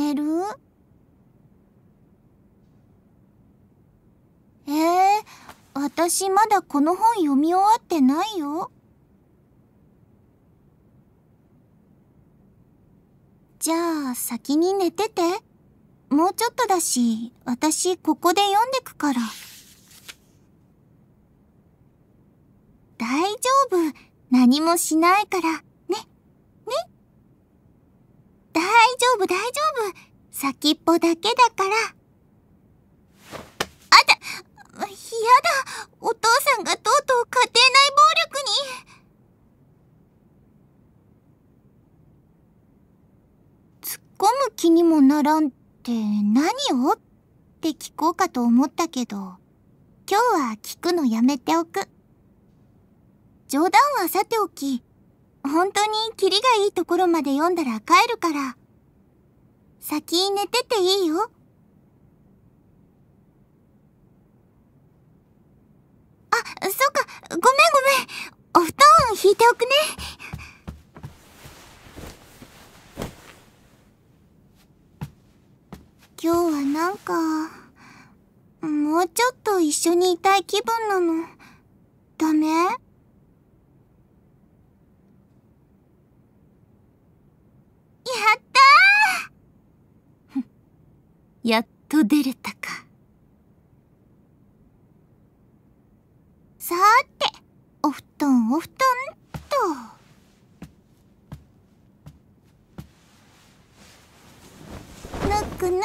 寝るえー、私まだこの本読み終わってないよ。じゃあ先に寝てて。もうちょっとだし、私ここで読んでくから。大丈夫。何もしないから。ね。ね。大丈夫、大丈夫。先っぽだけだから。あた、やだ、お父さんがとうとう家庭内暴力に。突っ込む気にもならんって何をって聞こうかと思ったけど、今日は聞くのやめておく。冗談はさておき、本当にキリがいいところまで読んだら帰るから。先寝てていいよ。あ、そうか。ごめんごめん。お布団引いておくね。今日はなんか、もうちょっと一緒にいたい気分なの。ダメやっと出れたかさてお布団お布団と。ぬくぬく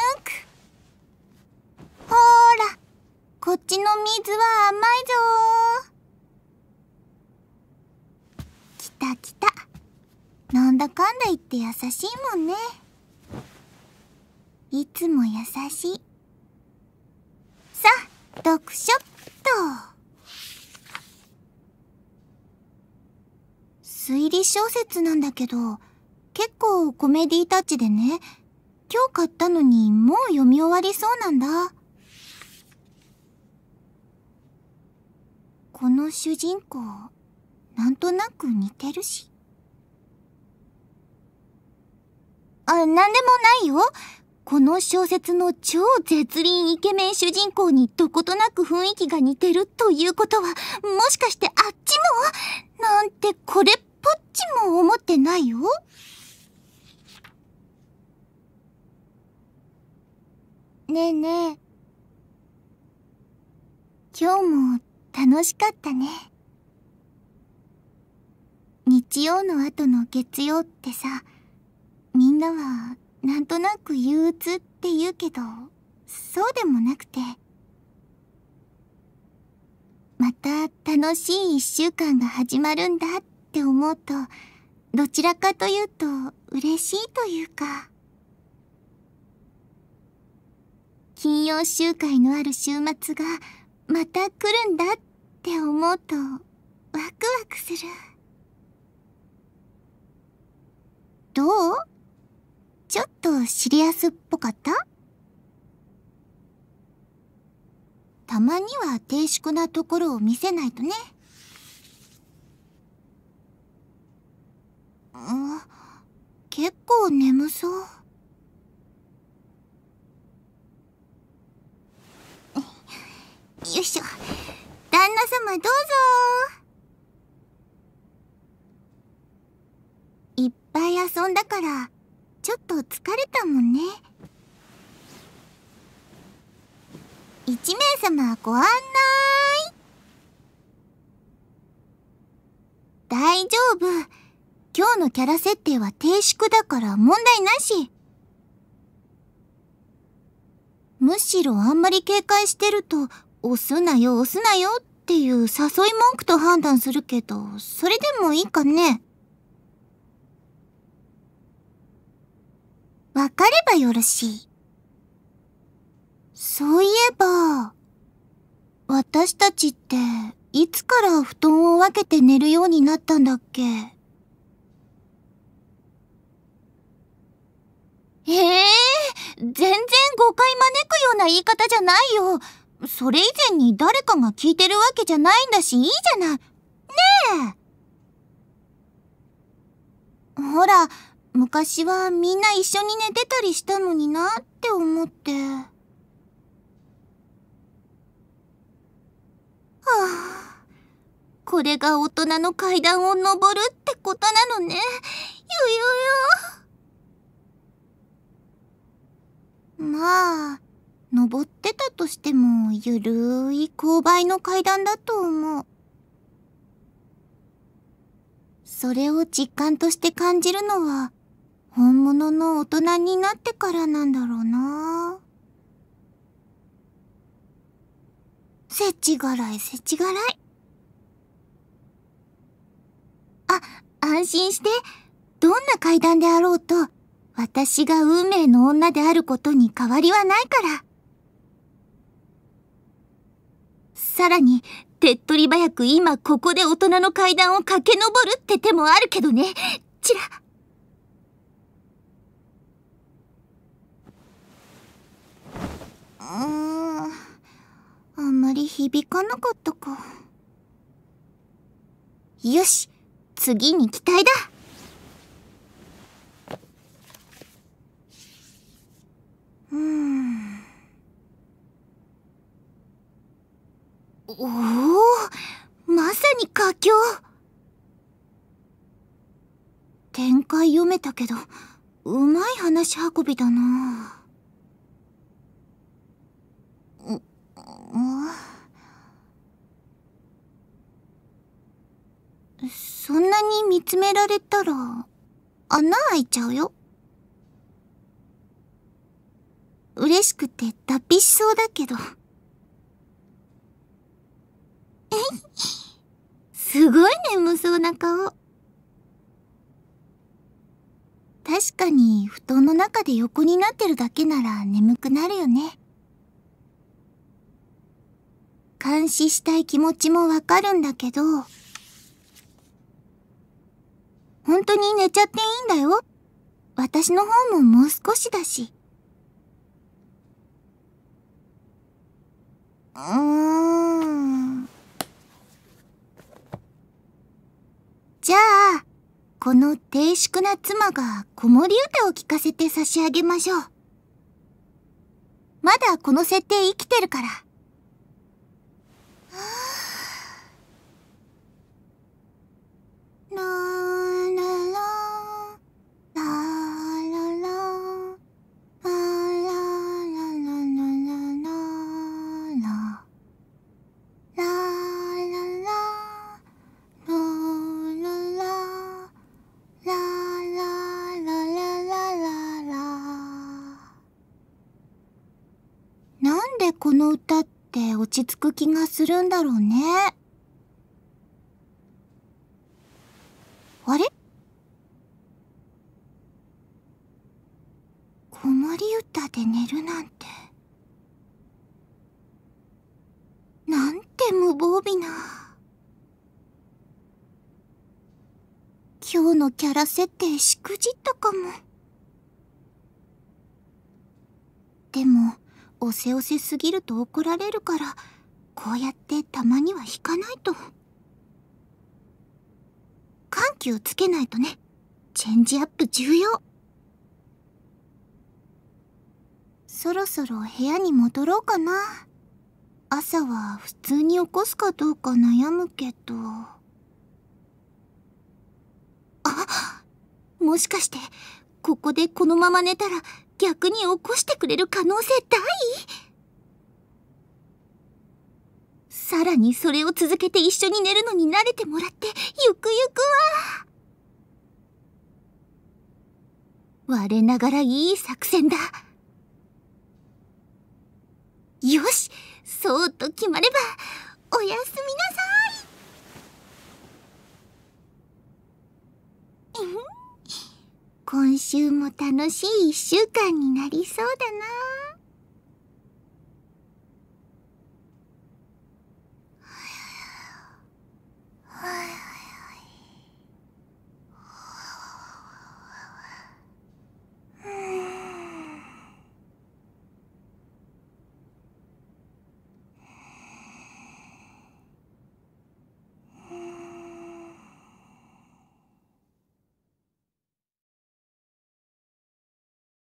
ほらこっちの水は甘いぞきたきたなんだかんだ言って優しいもんね。いつも優しい。さあ、読書っと。推理小説なんだけど、結構コメディタッチでね、今日買ったのにもう読み終わりそうなんだ。この主人公、なんとなく似てるし。あ、なんでもないよ。この小説の超絶倫イケメン主人公にどことなく雰囲気が似てるということは、もしかしてあっちもなんてこれっぽっちも思ってないよ。ねえねえ。今日も楽しかったね。日曜の後の月曜ってさ、みんなはなんとなく憂鬱って言うけどそうでもなくてまた楽しい1週間が始まるんだって思うとどちらかというと嬉しいというか金曜集会のある週末がまた来るんだって思うとワクワクするどうちょっとシリアスっぽかったたまには低粛なところを見せないとね。あ、結構眠そう。よいしょ。旦那様どうぞいっぱい遊んだから、ちょっと疲れたもんね一名様ご案内大丈夫今日のキャラ設定は定粛だから問題なしむしろあんまり警戒してると押すなよ押すなよっていう誘い文句と判断するけどそれでもいいかねわかればよろしい。そういえば、私たちって、いつから布団を分けて寝るようになったんだっけええー、全然誤解招くような言い方じゃないよ。それ以前に誰かが聞いてるわけじゃないんだし、いいじゃない。ねえ。ほら、昔はみんな一緒に寝てたりしたのになって思って。はあ、これが大人の階段を登るってことなのね。ゆゆよ。まあ、登ってたとしてもゆるーい勾配の階段だと思う。それを実感として感じるのは本物の大人になってからなんだろうなせちがらいせちがらいあ安心してどんな階段であろうと私が運命の女であることに変わりはないからさらに手っ取り早く今ここで大人の階段を駆け上るって手もあるけどねちらっああんまり響かなかったかよし次に期待だうんおおまさに佳境展開読めたけどうまい話運びだななに見つめられたら、穴開いちゃうよ。嬉しくて脱皮しそうだけど。え すごい眠そうな顔。確かに布団の中で横になってるだけなら眠くなるよね。監視したい気持ちもわかるんだけど、寝ちゃっていいんだよ。私の方ももう少しだし。うーん。じゃあ、この低粛な妻が子守歌を聴かせて差し上げましょう。まだこの設定生きてるから。ラララの歌って落ち着く気がするんだろうね。あれ子守歌で寝るなんて。なんて無防備な。今日のキャラ設定しくじったかも。でも、おせおせすぎると怒られるからこうやってたまには引かないと緩急つけないとねチェンジアップ重要そろそろ部屋に戻ろうかな朝は普通に起こすかどうか悩むけどあもしかしてここでこのまま寝たら逆に起こしてくれる可能性大さらにそれを続けて一緒に寝るのに慣れてもらってゆくゆくは我ながらいい作戦だよしそうと決まればおやすみな今週も楽しい一週間になりそうだな。